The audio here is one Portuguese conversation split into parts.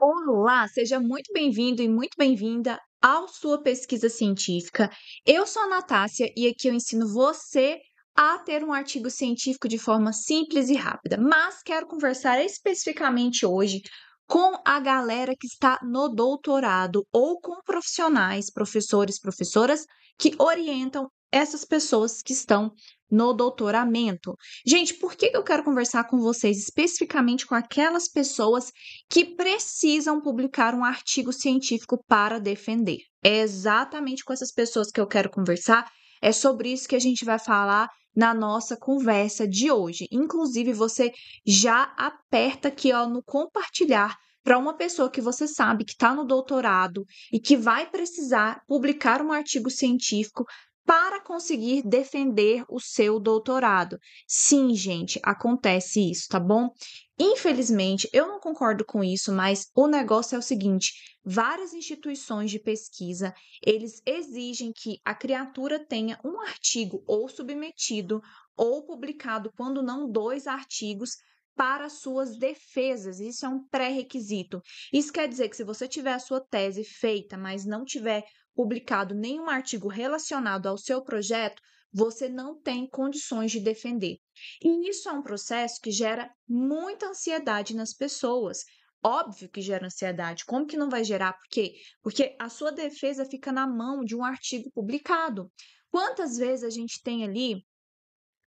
Olá, seja muito bem-vindo e muito bem-vinda ao Sua Pesquisa Científica. Eu sou a Natácia e aqui eu ensino você a ter um artigo científico de forma simples e rápida, mas quero conversar especificamente hoje com a galera que está no doutorado ou com profissionais, professores, professoras que orientam essas pessoas que estão no doutoramento. Gente, por que eu quero conversar com vocês especificamente com aquelas pessoas que precisam publicar um artigo científico para defender? É exatamente com essas pessoas que eu quero conversar. É sobre isso que a gente vai falar na nossa conversa de hoje. Inclusive, você já aperta aqui ó, no compartilhar para uma pessoa que você sabe que está no doutorado e que vai precisar publicar um artigo científico para conseguir defender o seu doutorado. Sim, gente, acontece isso, tá bom? Infelizmente, eu não concordo com isso, mas o negócio é o seguinte: várias instituições de pesquisa, eles exigem que a criatura tenha um artigo ou submetido ou publicado, quando não dois artigos, para suas defesas. Isso é um pré-requisito. Isso quer dizer que se você tiver a sua tese feita, mas não tiver publicado nenhum artigo relacionado ao seu projeto, você não tem condições de defender. E isso é um processo que gera muita ansiedade nas pessoas. Óbvio que gera ansiedade. Como que não vai gerar? Por quê? Porque a sua defesa fica na mão de um artigo publicado. Quantas vezes a gente tem ali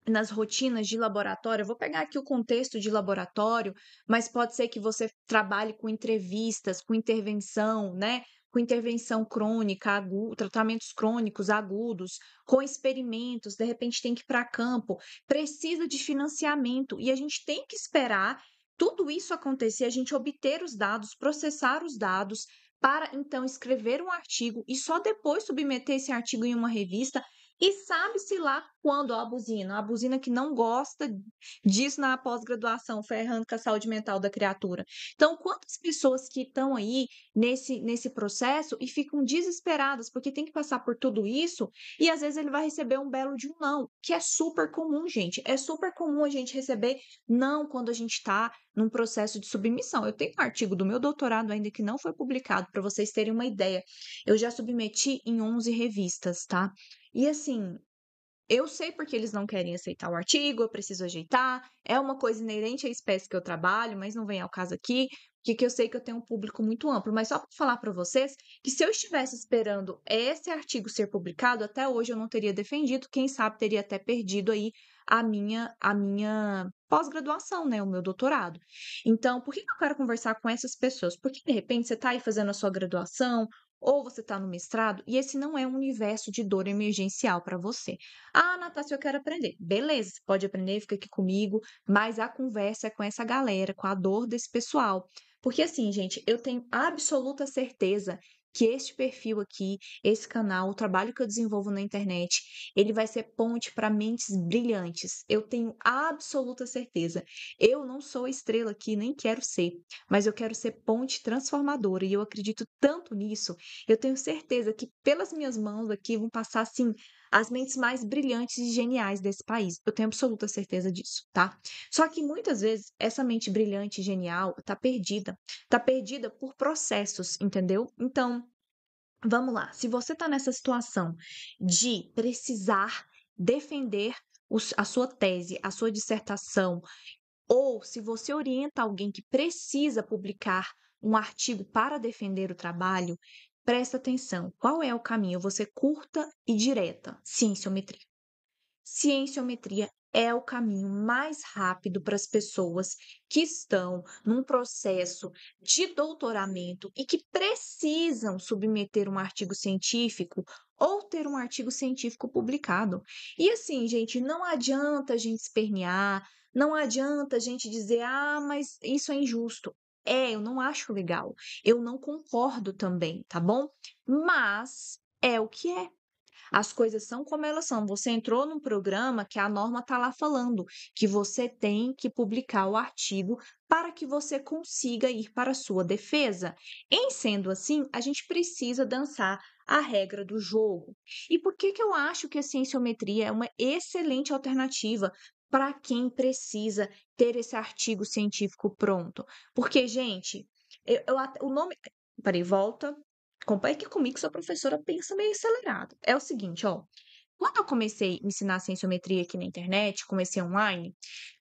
nas rotinas de laboratório, eu vou pegar aqui o contexto de laboratório, mas pode ser que você trabalhe com entrevistas, com intervenção, né? com intervenção crônica, agu... tratamentos crônicos agudos, com experimentos, de repente tem que ir para campo, precisa de financiamento e a gente tem que esperar tudo isso acontecer, a gente obter os dados, processar os dados para então escrever um artigo e só depois submeter esse artigo em uma revista e sabe-se lá quando a buzina, a buzina que não gosta disso na pós-graduação, ferrando com a saúde mental da criatura. Então, quantas pessoas que estão aí nesse, nesse processo e ficam desesperadas, porque tem que passar por tudo isso, e às vezes ele vai receber um belo de um não, que é super comum, gente. É super comum a gente receber não quando a gente está num processo de submissão. Eu tenho um artigo do meu doutorado ainda que não foi publicado, para vocês terem uma ideia. Eu já submeti em 11 revistas, tá? E assim, eu sei porque eles não querem aceitar o artigo, eu preciso ajeitar, é uma coisa inerente à espécie que eu trabalho, mas não vem ao caso aqui, porque eu sei que eu tenho um público muito amplo. Mas só para falar para vocês que se eu estivesse esperando esse artigo ser publicado, até hoje eu não teria defendido, quem sabe teria até perdido aí a minha, a minha pós-graduação, né, o meu doutorado. Então, por que eu quero conversar com essas pessoas? Porque de repente você está aí fazendo a sua graduação ou você está no mestrado e esse não é um universo de dor emergencial para você. Ah, Natácia, eu quero aprender. Beleza, você pode aprender, fica aqui comigo, mas a conversa é com essa galera, com a dor desse pessoal. Porque assim, gente, eu tenho absoluta certeza que este perfil aqui, esse canal, o trabalho que eu desenvolvo na internet, ele vai ser ponte para mentes brilhantes. Eu tenho absoluta certeza. Eu não sou estrela aqui, nem quero ser, mas eu quero ser ponte transformadora e eu acredito tanto nisso. Eu tenho certeza que pelas minhas mãos aqui vão passar assim as mentes mais brilhantes e geniais desse país. Eu tenho absoluta certeza disso, tá? Só que muitas vezes essa mente brilhante e genial tá perdida. Tá perdida por processos, entendeu? Então, vamos lá. Se você tá nessa situação de precisar defender a sua tese, a sua dissertação, ou se você orienta alguém que precisa publicar um artigo para defender o trabalho, Presta atenção. Qual é o caminho? Você curta e direta. Cienciometria. Cienciometria é o caminho mais rápido para as pessoas que estão num processo de doutoramento e que precisam submeter um artigo científico ou ter um artigo científico publicado. E assim, gente, não adianta a gente espernear, não adianta a gente dizer, ah, mas isso é injusto. É, eu não acho legal. Eu não concordo também, tá bom? Mas é o que é. As coisas são como elas são. Você entrou num programa que a norma está lá falando que você tem que publicar o artigo para que você consiga ir para a sua defesa. Em sendo assim, a gente precisa dançar a regra do jogo. E por que, que eu acho que a cienciometria é uma excelente alternativa para quem precisa ter esse artigo científico pronto. Porque, gente, eu, eu o nome. Peraí, volta. Acompanha aqui comigo, sua professora pensa meio acelerado. É o seguinte, ó. Quando eu comecei a ensinar cienciometria aqui na internet, comecei online,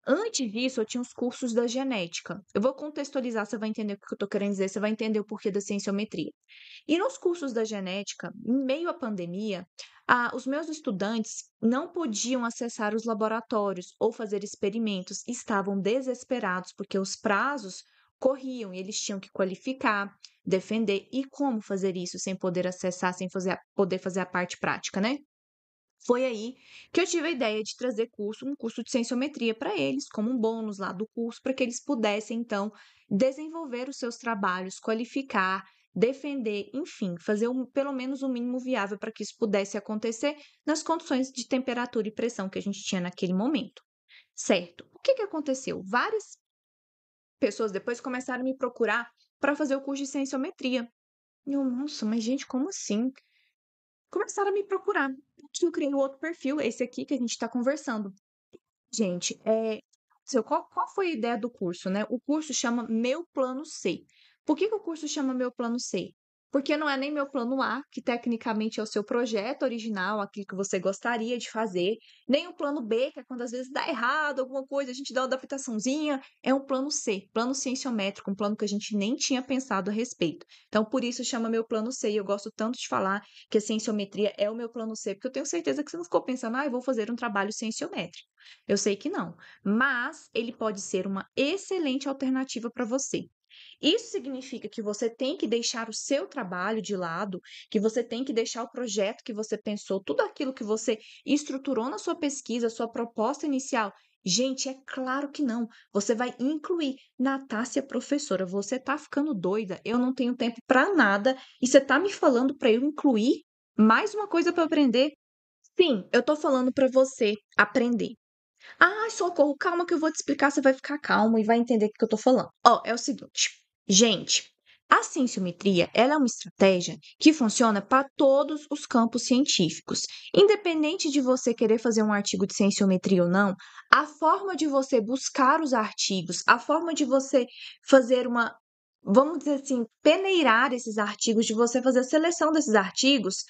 antes disso eu tinha os cursos da genética. Eu vou contextualizar, você vai entender o que eu estou querendo dizer, você vai entender o porquê da cienciometria. E nos cursos da genética, em meio à pandemia, ah, os meus estudantes não podiam acessar os laboratórios ou fazer experimentos, estavam desesperados porque os prazos corriam e eles tinham que qualificar, defender e como fazer isso sem poder acessar, sem fazer, poder fazer a parte prática, né? Foi aí que eu tive a ideia de trazer curso, um curso de sensometria para eles, como um bônus lá do curso, para que eles pudessem então desenvolver os seus trabalhos, qualificar defender, enfim, fazer um, pelo menos o um mínimo viável para que isso pudesse acontecer nas condições de temperatura e pressão que a gente tinha naquele momento. Certo. O que, que aconteceu? Várias pessoas depois começaram a me procurar para fazer o curso de cienciometria. E eu, nossa, mas gente, como assim? Começaram a me procurar. Então, eu criei outro perfil, esse aqui que a gente está conversando. Gente, é, qual foi a ideia do curso, né? O curso chama Meu Plano C. Por que, que o curso chama Meu Plano C? Porque não é nem meu plano A, que tecnicamente é o seu projeto original, aquilo que você gostaria de fazer, nem o plano B, que é quando às vezes dá errado, alguma coisa, a gente dá uma adaptaçãozinha, é um plano C, plano cienciométrico, um plano que a gente nem tinha pensado a respeito. Então, por isso chama meu plano C, e eu gosto tanto de falar que a cienciometria é o meu plano C, porque eu tenho certeza que você não ficou pensando, ah, eu vou fazer um trabalho cienciométrico. Eu sei que não, mas ele pode ser uma excelente alternativa para você. Isso significa que você tem que deixar o seu trabalho de lado, que você tem que deixar o projeto que você pensou, tudo aquilo que você estruturou na sua pesquisa, sua proposta inicial. Gente, é claro que não. Você vai incluir Natácia professora. Você tá ficando doida. Eu não tenho tempo para nada e você tá me falando para eu incluir mais uma coisa para aprender? Sim, eu tô falando para você aprender. Ai, socorro, calma que eu vou te explicar, você vai ficar calmo e vai entender o que eu tô falando. Ó, é o seguinte, gente, a cienciometria ela é uma estratégia que funciona para todos os campos científicos. Independente de você querer fazer um artigo de cienciometria ou não, a forma de você buscar os artigos, a forma de você fazer uma, vamos dizer assim, peneirar esses artigos, de você fazer a seleção desses artigos,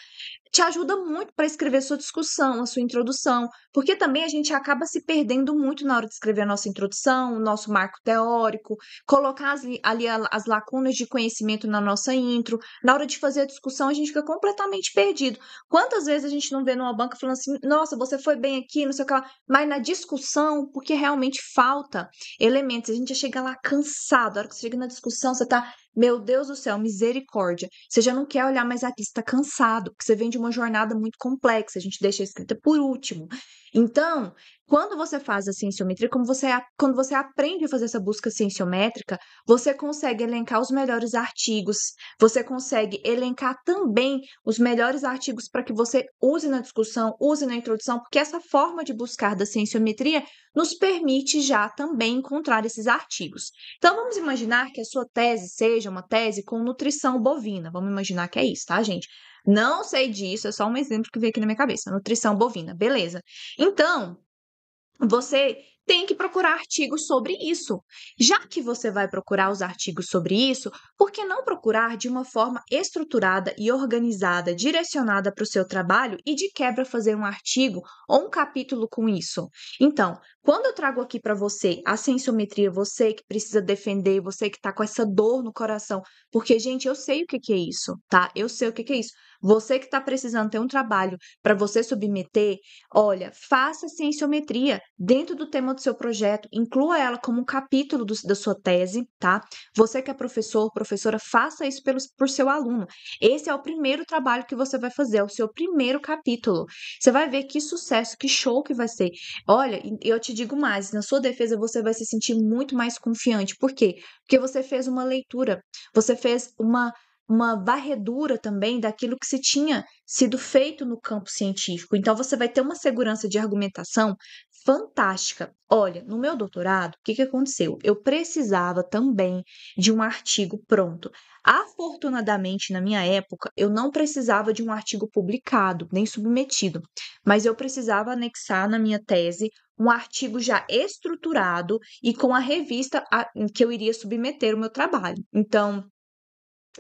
te ajuda muito para escrever sua discussão, a sua introdução, porque também a gente acaba se perdendo muito na hora de escrever a nossa introdução, o nosso marco teórico, colocar as, ali as lacunas de conhecimento na nossa intro. Na hora de fazer a discussão, a gente fica completamente perdido. Quantas vezes a gente não vê numa banca falando assim, nossa, você foi bem aqui, não sei o que lá, mas na discussão, porque realmente falta elementos. A gente já chega lá cansado, a hora que você chega na discussão, você está meu Deus do céu, misericórdia. Você já não quer olhar mais aqui, está cansado, porque você vem de uma jornada muito complexa, a gente deixa a escrita por último. Então, quando você faz a cienciometria, como você, quando você aprende a fazer essa busca cienciométrica, você consegue elencar os melhores artigos, você consegue elencar também os melhores artigos para que você use na discussão, use na introdução, porque essa forma de buscar da cienciometria nos permite já também encontrar esses artigos. Então vamos imaginar que a sua tese seja uma tese com nutrição bovina. Vamos imaginar que é isso, tá, gente? Não sei disso, é só um exemplo que veio aqui na minha cabeça. Nutrição bovina, beleza. Então, você tem que procurar artigos sobre isso. Já que você vai procurar os artigos sobre isso, por que não procurar de uma forma estruturada e organizada, direcionada para o seu trabalho e de quebra fazer um artigo ou um capítulo com isso? Então, quando eu trago aqui para você a sensometria, você que precisa defender, você que está com essa dor no coração, porque, gente, eu sei o que é isso, tá? Eu sei o que é isso. Você que está precisando ter um trabalho para você submeter, olha, faça cienciometria dentro do tema do seu projeto, inclua ela como um capítulo do, da sua tese, tá? Você que é professor, professora, faça isso pelos, por seu aluno. Esse é o primeiro trabalho que você vai fazer, é o seu primeiro capítulo. Você vai ver que sucesso, que show que vai ser. Olha, eu te digo mais, na sua defesa você vai se sentir muito mais confiante. Por quê? Porque você fez uma leitura, você fez uma uma varredura também daquilo que se tinha sido feito no campo científico. Então, você vai ter uma segurança de argumentação fantástica. Olha, no meu doutorado, o que, que aconteceu? Eu precisava também de um artigo pronto. Afortunadamente, na minha época, eu não precisava de um artigo publicado, nem submetido, mas eu precisava anexar na minha tese um artigo já estruturado e com a revista a, em que eu iria submeter o meu trabalho. Então,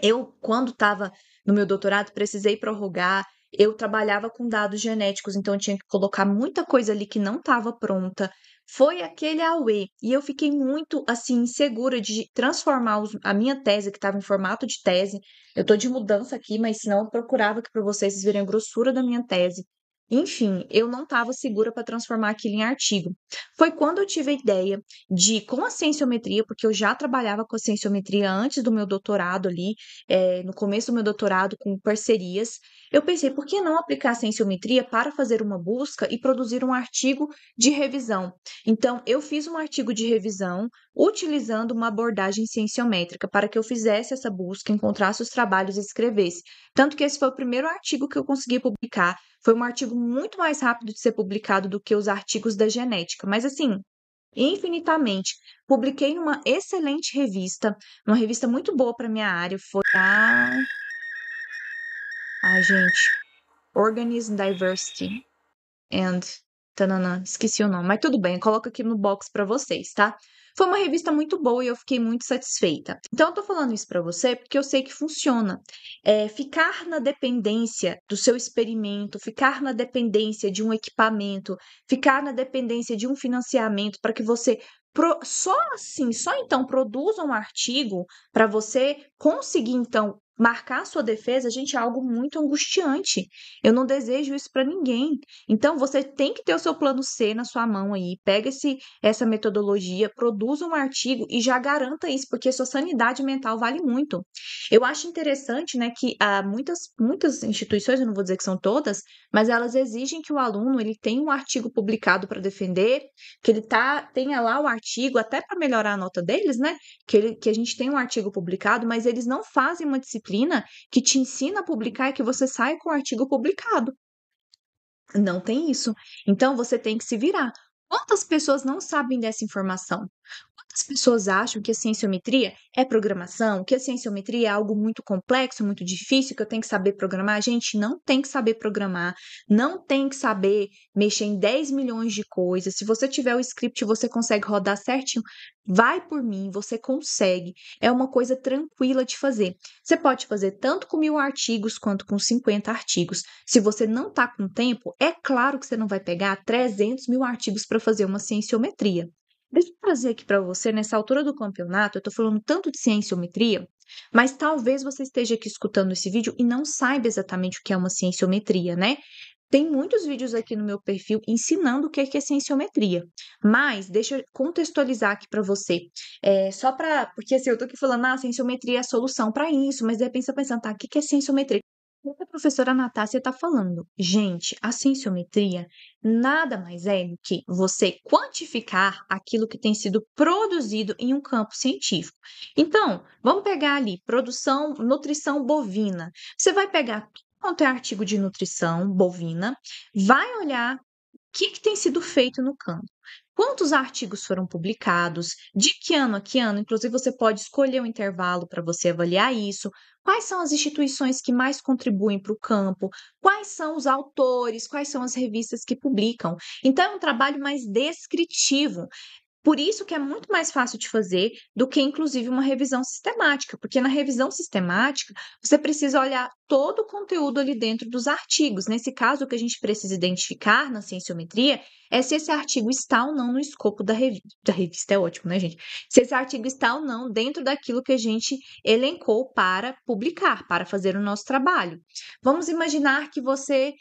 eu, quando estava no meu doutorado, precisei prorrogar. Eu trabalhava com dados genéticos, então tinha que colocar muita coisa ali que não estava pronta. Foi aquele AUE. E eu fiquei muito, assim, insegura de transformar os, a minha tese, que estava em formato de tese. Eu estou de mudança aqui, mas senão eu procurava aqui para vocês, vocês verem a grossura da minha tese. Enfim, eu não estava segura para transformar aquilo em artigo. Foi quando eu tive a ideia de, com a sensiometria, porque eu já trabalhava com a sensiometria antes do meu doutorado ali, é, no começo do meu doutorado, com parcerias, eu pensei, por que não aplicar a sensiometria para fazer uma busca e produzir um artigo de revisão? Então, eu fiz um artigo de revisão utilizando uma abordagem sensiométrica para que eu fizesse essa busca, encontrasse os trabalhos e escrevesse. Tanto que esse foi o primeiro artigo que eu consegui publicar. Foi um artigo muito mais rápido de ser publicado do que os artigos da genética, mas assim, infinitamente. Publiquei numa excelente revista, uma revista muito boa para minha área, foi a Ai, gente. Organism Diversity and Tanana, esqueci o nome, mas tudo bem, coloca aqui no box para vocês, tá? Foi uma revista muito boa e eu fiquei muito satisfeita. Então, eu tô falando isso para você porque eu sei que funciona. É, ficar na dependência do seu experimento, ficar na dependência de um equipamento, ficar na dependência de um financiamento para que você só assim, só então produza um artigo para você conseguir então marcar a sua defesa, gente, é algo muito angustiante. Eu não desejo isso para ninguém. Então, você tem que ter o seu plano C na sua mão aí. Pega esse, essa metodologia, produza um artigo e já garanta isso, porque sua sanidade mental vale muito. Eu acho interessante, né, que há ah, muitas, muitas instituições, eu não vou dizer que são todas, mas elas exigem que o aluno ele tenha um artigo publicado para defender, que ele tá, tenha lá o artigo, até para melhorar a nota deles, né? Que, ele, que a gente tem um artigo publicado, mas eles não fazem uma disciplina disciplina que te ensina a publicar e que você sai com o artigo publicado. Não tem isso. Então você tem que se virar. Quantas pessoas não sabem dessa informação? As pessoas acham que a cienciometria é programação, que a cienciometria é algo muito complexo, muito difícil, que eu tenho que saber programar. A gente não tem que saber programar, não tem que saber mexer em 10 milhões de coisas. Se você tiver o script, você consegue rodar certinho. Vai por mim, você consegue. É uma coisa tranquila de fazer. Você pode fazer tanto com mil artigos quanto com 50 artigos. Se você não está com tempo, é claro que você não vai pegar 300 mil artigos para fazer uma cienciometria. Deixa eu trazer aqui para você, nessa altura do campeonato, eu estou falando tanto de cienciometria, mas talvez você esteja aqui escutando esse vídeo e não saiba exatamente o que é uma cienciometria, né? Tem muitos vídeos aqui no meu perfil ensinando o que é, que é cienciometria. Mas deixa eu contextualizar aqui para você. É, só para. Porque assim, eu tô aqui falando, ah, cienciometria é a solução para isso, mas de repente você tá pensando, tá, o que é cienciometria? O que a professora Natácia está falando? Gente, a sensiometria nada mais é do que você quantificar aquilo que tem sido produzido em um campo científico. Então, vamos pegar ali produção, nutrição bovina. Você vai pegar quanto é artigo de nutrição bovina, vai olhar o que, que tem sido feito no campo quantos artigos foram publicados, de que ano a que ano, inclusive você pode escolher um intervalo para você avaliar isso, quais são as instituições que mais contribuem para o campo, quais são os autores, quais são as revistas que publicam. Então, é um trabalho mais descritivo. Por isso que é muito mais fácil de fazer do que, inclusive, uma revisão sistemática, porque na revisão sistemática você precisa olhar todo o conteúdo ali dentro dos artigos. Nesse né? caso, o que a gente precisa identificar na cienciometria é se esse artigo está ou não no escopo da, da revista. É ótimo, né, gente? Se esse artigo está ou não dentro daquilo que a gente elencou para publicar, para fazer o nosso trabalho. Vamos imaginar que você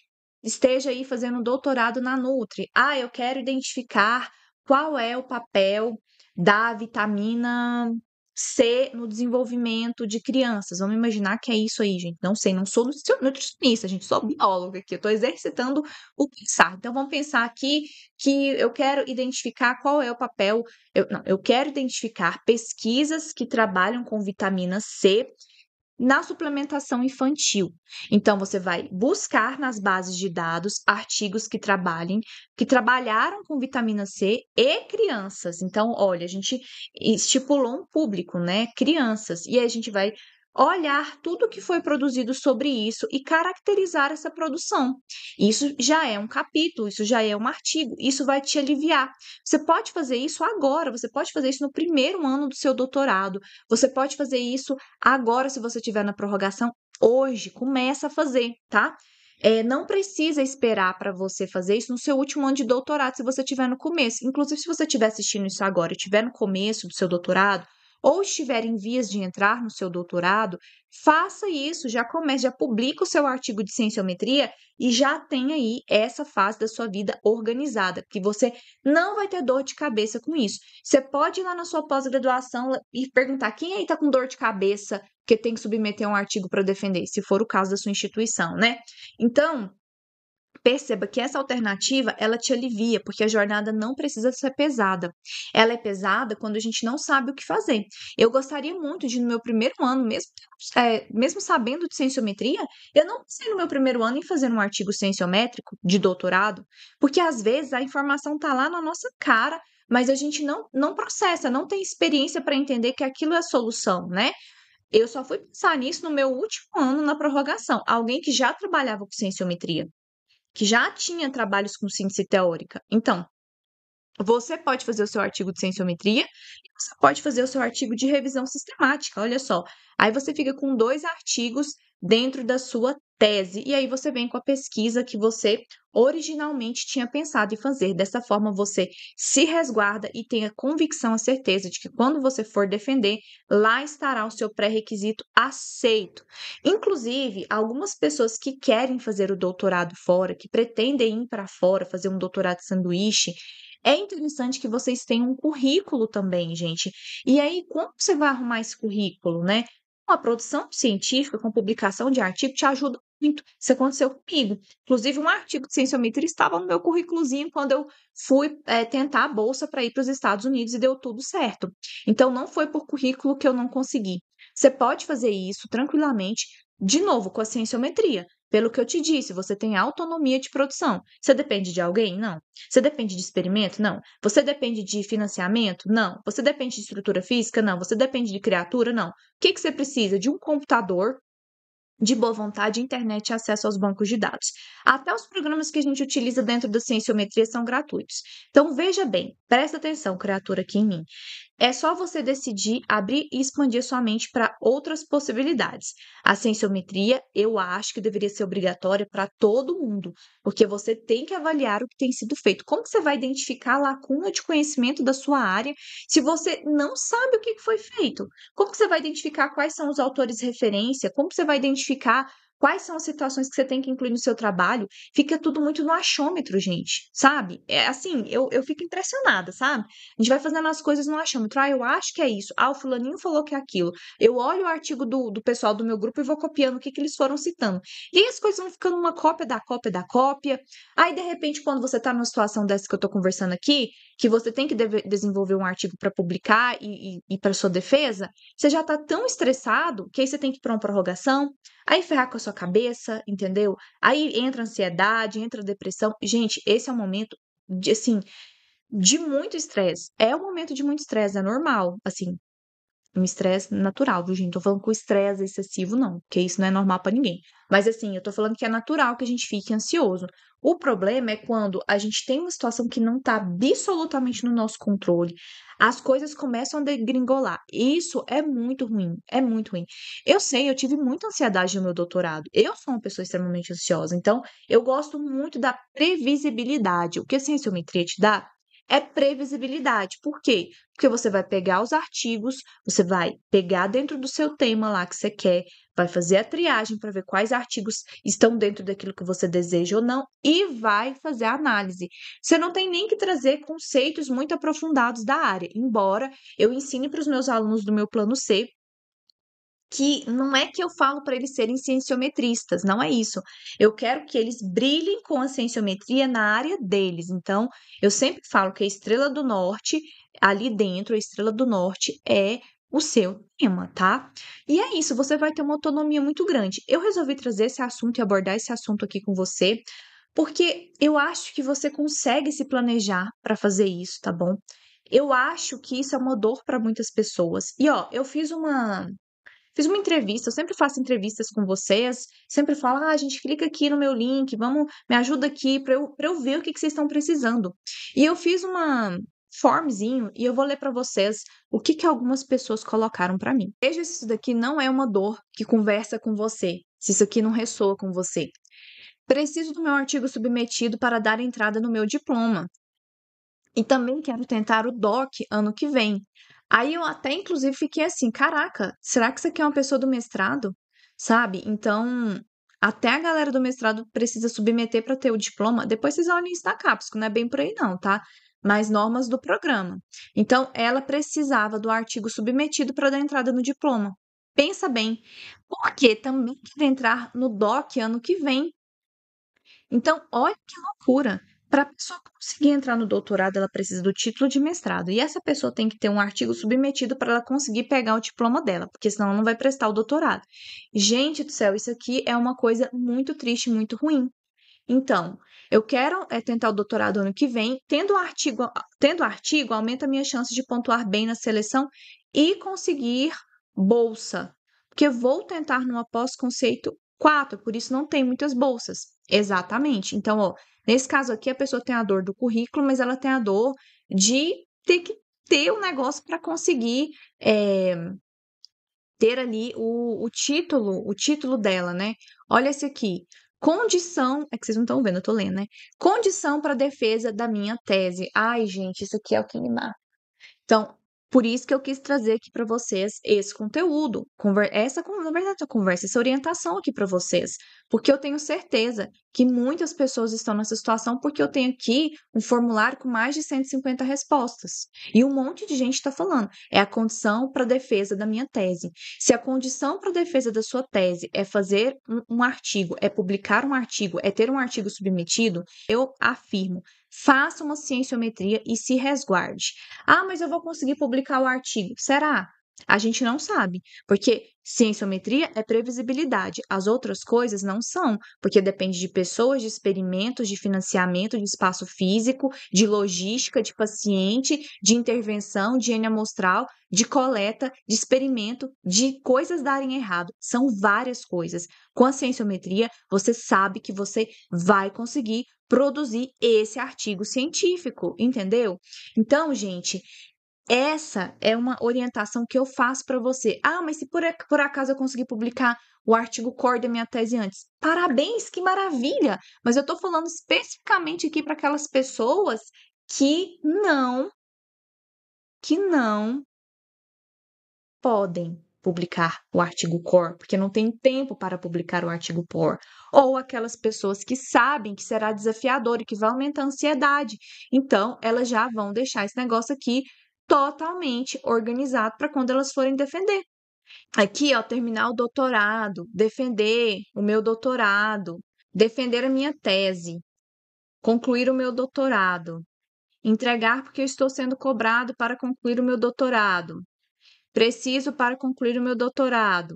esteja aí fazendo um doutorado na Nutri. Ah, eu quero identificar qual é o papel da vitamina C no desenvolvimento de crianças. Vamos imaginar que é isso aí, gente. Não sei, não sou nutricionista, gente, sou bióloga aqui. Eu estou exercitando o pensar. Então, vamos pensar aqui que eu quero identificar qual é o papel. Eu, não, eu quero identificar pesquisas que trabalham com vitamina C na suplementação infantil. Então você vai buscar nas bases de dados artigos que trabalhem, que trabalharam com vitamina C e crianças. Então, olha, a gente estipulou um público, né? Crianças. E aí a gente vai olhar tudo que foi produzido sobre isso e caracterizar essa produção. Isso já é um capítulo, isso já é um artigo, isso vai te aliviar. Você pode fazer isso agora, você pode fazer isso no primeiro ano do seu doutorado, você pode fazer isso agora se você tiver na prorrogação, hoje, começa a fazer, tá? É, não precisa esperar para você fazer isso no seu último ano de doutorado, se você tiver no começo. Inclusive, se você estiver assistindo isso agora e estiver no começo do seu doutorado, ou estiver em vias de entrar no seu doutorado, faça isso, já comece, já publica o seu artigo de cienciometria e já tenha aí essa fase da sua vida organizada, porque você não vai ter dor de cabeça com isso. Você pode ir lá na sua pós-graduação e perguntar quem aí está com dor de cabeça que tem que submeter um artigo para defender, se for o caso da sua instituição, né? Então, Perceba que essa alternativa, ela te alivia, porque a jornada não precisa ser pesada. Ela é pesada quando a gente não sabe o que fazer. Eu gostaria muito de, no meu primeiro ano, mesmo, é, mesmo sabendo de sensiometria, eu não pensei no meu primeiro ano em fazer um artigo sensiométrico de doutorado, porque às vezes a informação está lá na nossa cara, mas a gente não, não processa, não tem experiência para entender que aquilo é a solução, né? Eu só fui pensar nisso no meu último ano na prorrogação. Alguém que já trabalhava com sensiometria que já tinha trabalhos com síntese teórica. Então, você pode fazer o seu artigo de sensiometria e você pode fazer o seu artigo de revisão sistemática, olha só. Aí você fica com dois artigos dentro da sua tese. E aí você vem com a pesquisa que você originalmente tinha pensado em fazer. Dessa forma, você se resguarda e tem a convicção, a certeza de que quando você for defender, lá estará o seu pré-requisito aceito. Inclusive, algumas pessoas que querem fazer o doutorado fora, que pretendem ir para fora, fazer um doutorado sanduíche, é interessante que vocês tenham um currículo também, gente. E aí, como você vai arrumar esse currículo, né? a produção científica, com publicação de artigo, te ajuda muito. Isso aconteceu comigo. Inclusive, um artigo de cienciometria estava no meu currículozinho quando eu fui é, tentar a bolsa para ir para os Estados Unidos e deu tudo certo. Então, não foi por currículo que eu não consegui. Você pode fazer isso tranquilamente de novo, com a cienciometria. Pelo que eu te disse, você tem autonomia de produção. Você depende de alguém? Não. Você depende de experimento? Não. Você depende de financiamento? Não. Você depende de estrutura física? Não. Você depende de criatura? Não. O que, que você precisa? De um computador, de boa vontade, internet e acesso aos bancos de dados. Até os programas que a gente utiliza dentro da cienciometria são gratuitos. Então, veja bem, presta atenção, criatura, aqui em mim. É só você decidir abrir e expandir sua mente para outras possibilidades. A sensiometria, eu acho que deveria ser obrigatória para todo mundo, porque você tem que avaliar o que tem sido feito. Como você vai identificar a lacuna de conhecimento da sua área se você não sabe o que foi feito? Como você vai identificar quais são os autores de referência? Como você vai identificar quais são as situações que você tem que incluir no seu trabalho, fica tudo muito no achômetro, gente, sabe? É assim, eu, eu fico impressionada, sabe? A gente vai fazendo as coisas no achômetro. Ah, eu acho que é isso. Ah, o fulaninho falou que é aquilo. Eu olho o artigo do, do pessoal do meu grupo e vou copiando o que, que eles foram citando. E aí as coisas vão ficando uma cópia da cópia da cópia. Aí, de repente, quando você tá numa situação dessa que eu tô conversando aqui, que você tem que deve, desenvolver um artigo para publicar e, e, e para sua defesa, você já está tão estressado que aí você tem que ir para uma prorrogação, aí ferrar com a sua cabeça, entendeu? Aí entra ansiedade, entra depressão. Gente, esse é um momento de assim de muito estresse. É um momento de muito estresse, é normal, assim, um estresse natural, viu, gente? tô falando com estresse excessivo, não, porque isso não é normal para ninguém. Mas assim, eu tô falando que é natural que a gente fique ansioso. O problema é quando a gente tem uma situação que não tá absolutamente no nosso controle, as coisas começam a degringolar. Isso é muito ruim, é muito ruim. Eu sei, eu tive muita ansiedade no meu doutorado. Eu sou uma pessoa extremamente ansiosa, então eu gosto muito da previsibilidade. O que a cienciometria te dá é previsibilidade. Por quê? Porque você vai pegar os artigos, você vai pegar dentro do seu tema lá que você quer, vai fazer a triagem para ver quais artigos estão dentro daquilo que você deseja ou não e vai fazer a análise. Você não tem nem que trazer conceitos muito aprofundados da área, embora eu ensine para os meus alunos do meu plano C que não é que eu falo para eles serem cienciometristas, não é isso. Eu quero que eles brilhem com a cienciometria na área deles. Então, eu sempre falo que a estrela do norte, ali dentro, a estrela do norte é o seu tema, tá? E é isso, você vai ter uma autonomia muito grande. Eu resolvi trazer esse assunto e abordar esse assunto aqui com você, porque eu acho que você consegue se planejar para fazer isso, tá bom? Eu acho que isso é uma dor para muitas pessoas. E ó, eu fiz uma Fiz uma entrevista, eu sempre faço entrevistas com vocês, sempre falo, ah, gente, clica aqui no meu link, vamos, me ajuda aqui para eu, eu ver o que, que vocês estão precisando. E eu fiz uma, formzinho e eu vou ler para vocês o que, que algumas pessoas colocaram para mim. Veja se isso daqui não é uma dor que conversa com você, se isso aqui não ressoa com você. Preciso do meu artigo submetido para dar entrada no meu diploma. E também quero tentar o DOC ano que vem. Aí eu até, inclusive, fiquei assim: caraca, será que isso aqui é uma pessoa do mestrado? Sabe? Então, até a galera do mestrado precisa submeter para ter o diploma. Depois vocês olhem isso na que não é bem por aí, não, tá? Mas normas do programa. Então, ela precisava do artigo submetido para dar entrada no diploma. Pensa bem, porque também quer entrar no DOC ano que vem. Então, olha que loucura para a pessoa conseguir entrar no doutorado, ela precisa do título de mestrado. E essa pessoa tem que ter um artigo submetido para ela conseguir pegar o diploma dela, porque senão ela não vai prestar o doutorado. Gente do céu, isso aqui é uma coisa muito triste, muito ruim. Então, eu quero é, tentar o doutorado ano que vem. Tendo artigo, tendo artigo, aumenta a minha chance de pontuar bem na seleção e conseguir bolsa. Porque vou tentar numa pós-conceito 4, por isso não tem muitas bolsas. Exatamente. Então, ó, Nesse caso aqui, a pessoa tem a dor do currículo, mas ela tem a dor de ter que ter o um negócio para conseguir é, ter ali o, o título, o título dela, né? Olha esse aqui. Condição, é que vocês não estão vendo, eu tô lendo, né? Condição para defesa da minha tese. Ai, gente, isso aqui é o que me mata. Então, por isso que eu quis trazer aqui para vocês esse conteúdo, essa, na verdade, conversa, essa orientação aqui para vocês, porque eu tenho certeza que muitas pessoas estão nessa situação porque eu tenho aqui um formulário com mais de 150 respostas. E um monte de gente está falando, é a condição para defesa da minha tese. Se a condição para defesa da sua tese é fazer um, um artigo, é publicar um artigo, é ter um artigo submetido, eu afirmo faça uma cienciometria e se resguarde. Ah, mas eu vou conseguir publicar o artigo. Será? A gente não sabe, porque cienciometria é previsibilidade, as outras coisas não são, porque depende de pessoas, de experimentos, de financiamento, de espaço físico, de logística, de paciente, de intervenção, de higiene amostral, de coleta, de experimento, de coisas darem errado. São várias coisas. Com a cienciometria, você sabe que você vai conseguir produzir esse artigo científico, entendeu? Então, gente, essa é uma orientação que eu faço para você. Ah, mas se por, por acaso eu conseguir publicar o artigo core da minha tese antes, parabéns, que maravilha! Mas eu estou falando especificamente aqui para aquelas pessoas que não, que não podem publicar o artigo core, porque não tem tempo para publicar o artigo core, ou aquelas pessoas que sabem que será desafiador e que vai aumentar a ansiedade. Então, elas já vão deixar esse negócio aqui totalmente organizado para quando elas forem defender. Aqui, ó, terminar o doutorado, defender o meu doutorado, defender a minha tese, concluir o meu doutorado, entregar porque eu estou sendo cobrado para concluir o meu doutorado, preciso para concluir o meu doutorado,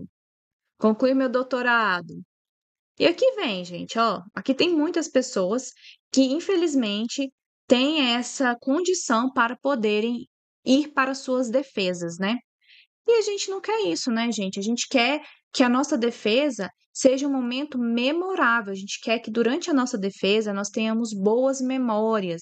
concluir meu doutorado. E aqui vem, gente, ó, aqui tem muitas pessoas que infelizmente têm essa condição para poderem ir para suas defesas, né? E a gente não quer isso, né, gente? A gente quer que a nossa defesa seja um momento memorável. A gente quer que durante a nossa defesa nós tenhamos boas memórias.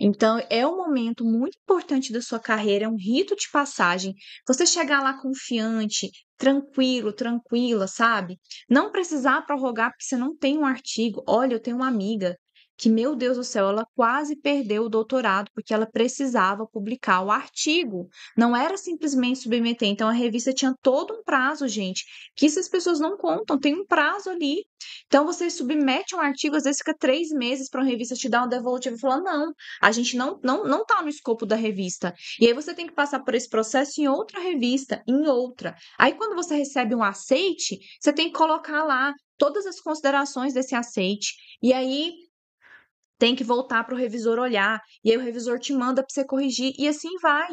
Então, é um momento muito importante da sua carreira, é um rito de passagem. Você chegar lá confiante, tranquilo, tranquila, sabe? Não precisar prorrogar porque você não tem um artigo. Olha, eu tenho uma amiga que, meu Deus do céu, ela quase perdeu o doutorado porque ela precisava publicar o artigo. Não era simplesmente submeter. Então, a revista tinha todo um prazo, gente, que essas pessoas não contam, tem um prazo ali. Então, você submete um artigo, às vezes fica três meses para uma revista te dar um devolutivo e falar: não, a gente não, não, não tá no escopo da revista. E aí você tem que passar por esse processo em outra revista, em outra. Aí, quando você recebe um aceite, você tem que colocar lá todas as considerações desse aceite. E aí tem que voltar para o revisor olhar, e aí o revisor te manda para você corrigir, e assim vai.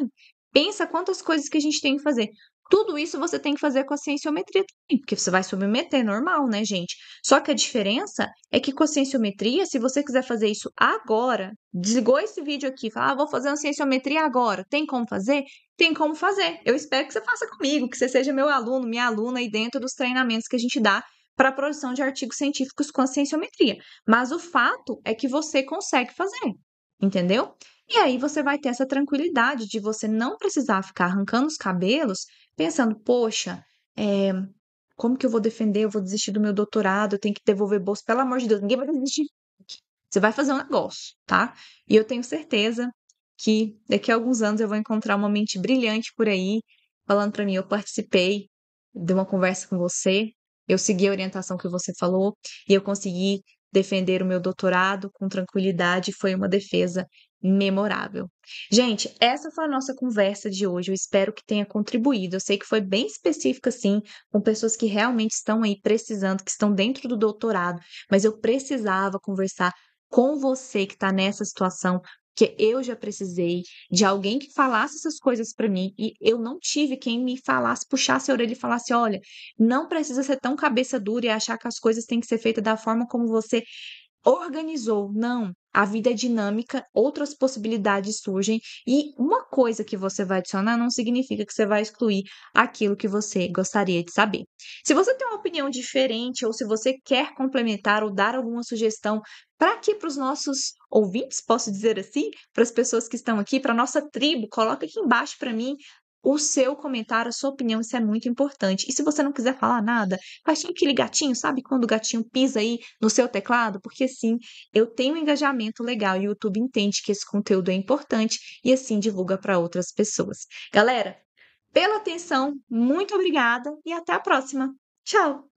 Pensa quantas coisas que a gente tem que fazer. Tudo isso você tem que fazer com a cienciometria também, porque você vai submeter, normal, né, gente? Só que a diferença é que com a cienciometria, se você quiser fazer isso agora, desligou esse vídeo aqui, fala, ah, vou fazer uma cienciometria agora, tem como fazer? Tem como fazer. Eu espero que você faça comigo, que você seja meu aluno, minha aluna aí dentro dos treinamentos que a gente dá para a produção de artigos científicos com a cienciometria. Mas o fato é que você consegue fazer, entendeu? E aí você vai ter essa tranquilidade de você não precisar ficar arrancando os cabelos pensando, poxa, é, como que eu vou defender? Eu vou desistir do meu doutorado, eu tenho que devolver bolsa. Pelo amor de Deus, ninguém vai desistir. Você vai fazer um negócio, tá? E eu tenho certeza que daqui a alguns anos eu vou encontrar uma mente brilhante por aí, falando para mim, eu participei de uma conversa com você, eu segui a orientação que você falou e eu consegui defender o meu doutorado com tranquilidade. Foi uma defesa memorável. Gente, essa foi a nossa conversa de hoje. Eu espero que tenha contribuído. Eu sei que foi bem específica, sim, com pessoas que realmente estão aí precisando, que estão dentro do doutorado, mas eu precisava conversar com você que está nessa situação que eu já precisei de alguém que falasse essas coisas para mim e eu não tive quem me falasse, puxasse a orelha e falasse: olha, não precisa ser tão cabeça dura e achar que as coisas têm que ser feitas da forma como você organizou. Não. A vida é dinâmica, outras possibilidades surgem e uma coisa que você vai adicionar não significa que você vai excluir aquilo que você gostaria de saber. Se você tem uma opinião diferente ou se você quer complementar ou dar alguma sugestão para que para os nossos ouvintes, posso dizer assim, para as pessoas que estão aqui, para a nossa tribo, coloca aqui embaixo para mim o seu comentário, a sua opinião, isso é muito importante. E se você não quiser falar nada, faz tipo aquele gatinho, sabe quando o gatinho pisa aí no seu teclado? Porque assim, eu tenho um engajamento legal e o YouTube entende que esse conteúdo é importante e assim divulga para outras pessoas. Galera, pela atenção, muito obrigada e até a próxima. Tchau!